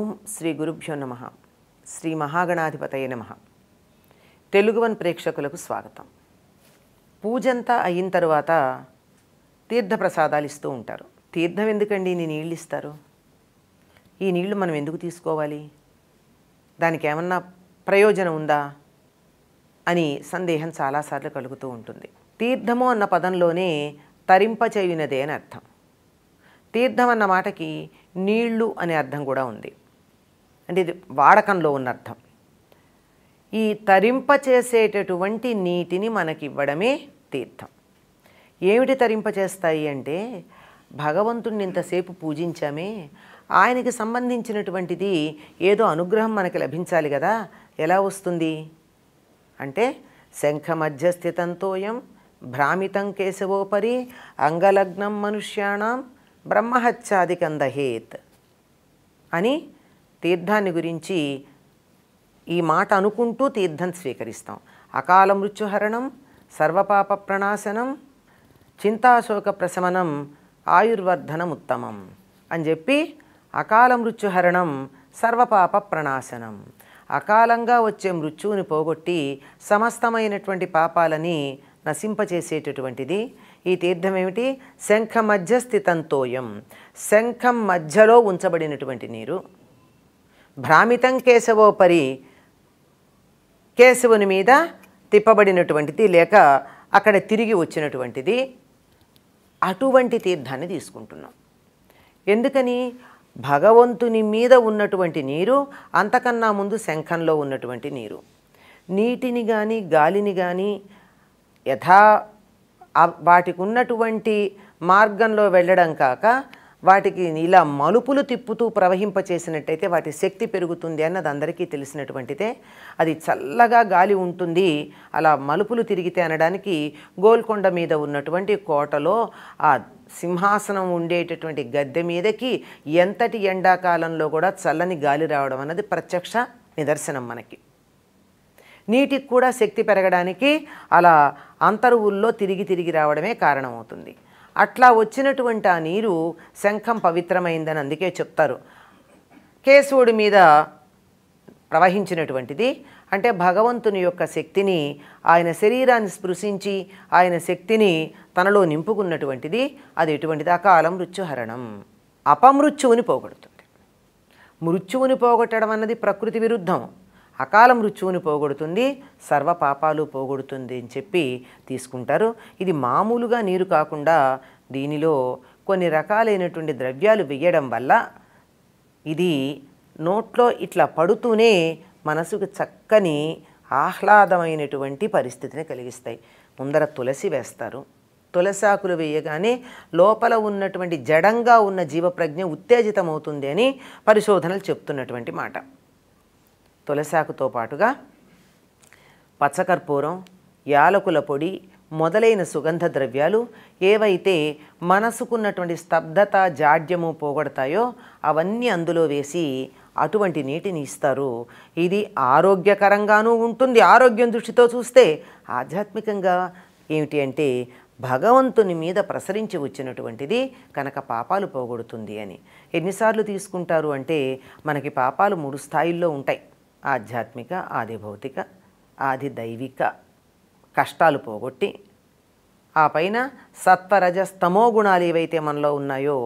ఓం శ్రీ గురుభ్యో నమ శ్రీ మహాగణాధిపతయ నమ తెలుగువన్ ప్రేక్షకులకు స్వాగతం పూజంతా అయిన తర్వాత తీర్థప్రసాదాలు ఇస్తూ ఉంటారు తీర్థం ఎందుకండి నీ నీళ్ళు ఇస్తారు ఈ నీళ్లు మనం ఎందుకు తీసుకోవాలి దానికి ఏమన్నా ప్రయోజనం ఉందా అని సందేహం చాలాసార్లు కలుగుతూ ఉంటుంది తీర్థము అన్న పదంలోనే తరింపచేయునదే అని అర్థం తీర్థం అన్న మాటకి నీళ్లు అనే అర్థం కూడా ఉంది అంటే ఇది వాడకంలో ఉన్న అర్థం ఈ తరింప చేసేటటువంటి నీటిని మనకి ఇవ్వడమే తీర్థం ఏమిటి తరింప చేస్తాయి అంటే భగవంతుణ్ణి ఇంతసేపు పూజించామే ఆయనకి సంబంధించినటువంటిది ఏదో అనుగ్రహం మనకి లభించాలి కదా ఎలా వస్తుంది అంటే శంఖ మధ్యస్థితంతోయం భ్రామితం కేశవోపరి అంగలగ్నం మనుష్యాణం బ్రహ్మహత్యాదికందహేత్ అని తీర్థాన్ని గురించి ఈ మాట అనుకుంటూ తీర్థం స్వీకరిస్తాం అకాల మృత్యుహరణం సర్వపాప ప్రణాశనం చింతాశోక ప్రశమనం ఆయుర్వర్ధనం ఉత్తమం అని చెప్పి అకాల మృత్యుహరణం సర్వపాప ప్రణాశనం అకాలంగా వచ్చే మృత్యువుని పోగొట్టి సమస్తమైనటువంటి పాపాలని నశింపచేసేటటువంటిది ఈ తీర్థం ఏమిటి శంఖ మధ్య స్థితంతోయం శంఖం మధ్యలో ఉంచబడినటువంటి నీరు భ్రామితం కేశవోపరి కేశవుని మీద తిప్పబడినటువంటిది లేక అక్కడ తిరిగి వచ్చినటువంటిది అటువంటి తీర్థాన్ని తీసుకుంటున్నాం ఎందుకని భగవంతుని మీద ఉన్నటువంటి నీరు అంతకన్నా ముందు శంఖంలో ఉన్నటువంటి నీరు నీటిని కానీ గాలిని కానీ యథా వాటికి ఉన్నటువంటి మార్గంలో వెళ్ళడం కాక వాటికి ఇలా మలుపులు తిప్పుతూ ప్రవహింపచేసినట్టయితే వాటి శక్తి పెరుగుతుంది అన్నది అందరికీ తెలిసినటువంటిదే అది చల్లగా గాలి ఉంటుంది అలా మలుపులు తిరిగితే అనడానికి గోల్కొండ మీద ఉన్నటువంటి కోటలో ఆ సింహాసనం ఉండేటటువంటి గద్దె మీదకి ఎంతటి ఎండాకాలంలో కూడా చల్లని గాలి రావడం అన్నది ప్రత్యక్ష నిదర్శనం మనకి నీటికి కూడా శక్తి పెరగడానికి అలా అంతరువుల్లో తిరిగి తిరిగి రావడమే కారణమవుతుంది అట్లా వచ్చినటువంటి ఆ నీరు శంఖం పవిత్రమైందని అందుకే చెప్తారు కేశవుడి మీద ప్రవహించినటువంటిది అంటే భగవంతుని యొక్క శక్తిని ఆయన శరీరాన్ని స్పృశించి ఆయన శక్తిని తనలో నింపుకున్నటువంటిది అది ఎటువంటిది అకాలం మృత్యుహరణం అపమృత్యువుని పోగొడుతుంది మృత్యువుని పోగొట్టడం అన్నది ప్రకృతి విరుద్ధం అకాల మృత్యువుని పోగొడుతుంది సర్వ పాపాలు పోగొడుతుంది అని చెప్పి తీసుకుంటారు ఇది మామూలుగా నీరు కాకుండా దీనిలో కొన్ని రకాలైనటువంటి ద్రవ్యాలు వేయడం వల్ల ఇది నోట్లో ఇట్లా పడుతూనే మనసుకు చక్కని ఆహ్లాదమైనటువంటి పరిస్థితిని కలిగిస్తాయి ముందర తులసి వేస్తారు తులసి ఆకులు వేయగానే లోపల ఉన్నటువంటి జడంగా ఉన్న జీవప్రజ్ఞ ఉత్తేజితమవుతుంది అని పరిశోధనలు చెప్తున్నటువంటి మాట తులసాకుతో పాటుగా పచ్చకర్పూరం యాలకుల పొడి మొదలైన సుగంధ ద్రవ్యాలు ఏవైతే మనసుకున్నటువంటి స్తబ్దత జాడ్యము పోగొడతాయో అవన్నీ అందులో వేసి అటువంటి నీటిని ఇస్తారు ఇది ఆరోగ్యకరంగానూ ఉంటుంది ఆరోగ్యం దృష్టితో చూస్తే ఆధ్యాత్మికంగా ఏమిటి అంటే భగవంతుని మీద ప్రసరించి వచ్చినటువంటిది కనుక పాపాలు పోగొడుతుంది అని ఎన్నిసార్లు తీసుకుంటారు అంటే మనకి పాపాలు మూడు స్థాయిల్లో ఉంటాయి ఆధ్యాత్మిక ఆది భౌతిక ఆది దైవిక కష్టాలు పోగొట్టి ఆ పైన సత్వరజస్తమో గుణాలు ఏవైతే మనలో ఉన్నాయో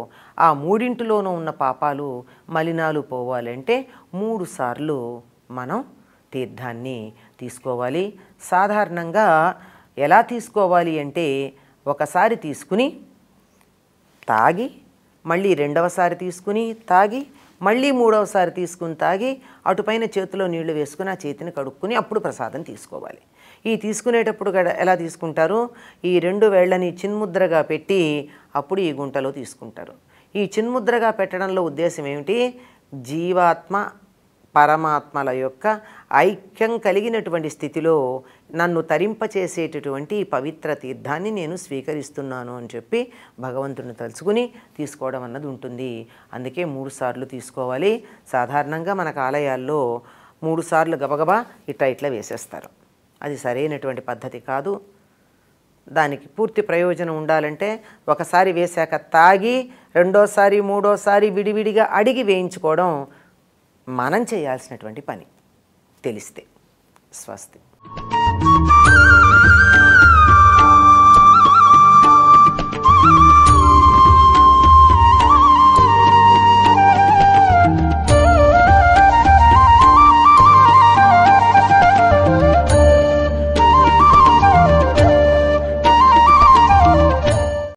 ఆ మూడింటిలోనూ ఉన్న పాపాలు మలినాలు పోవాలంటే మూడు సార్లు మనం తీర్థాన్ని తీసుకోవాలి సాధారణంగా ఎలా తీసుకోవాలి అంటే ఒకసారి తీసుకుని తాగి మళ్ళీ రెండవసారి తీసుకుని తాగి మళ్ళీ మూడవసారి తీసుకుని తాగి అటుపైన చేతిలో నీళ్లు వేసుకుని ఆ చేతిని కడుక్కుని అప్పుడు ప్రసాదం తీసుకోవాలి ఈ తీసుకునేటప్పుడు ఎలా తీసుకుంటారు ఈ రెండు వేళ్లని చిన్ముద్రగా పెట్టి అప్పుడు ఈ గుంటలో తీసుకుంటారు ఈ చిన్ముద్రగా పెట్టడంలో ఉద్దేశం ఏమిటి జీవాత్మ పరమాత్మల యొక్క ఐక్యం కలిగినటువంటి స్థితిలో నన్ను తరింపచేసేటటువంటి పవిత్ర తీర్థాన్ని నేను స్వీకరిస్తున్నాను అని చెప్పి భగవంతుని తలుచుకుని తీసుకోవడం అన్నది ఉంటుంది అందుకే మూడు సార్లు తీసుకోవాలి సాధారణంగా మనకు ఆలయాల్లో మూడు సార్లు గబగబా ఇట్లా ఇట్లా వేసేస్తారు అది సరైనటువంటి పద్ధతి కాదు దానికి పూర్తి ప్రయోజనం ఉండాలంటే ఒకసారి వేశాక తాగి రెండోసారి మూడోసారి విడివిడిగా అడిగి వేయించుకోవడం మనం చేయాల్సినటువంటి పని తెలిస్తే స్వస్తి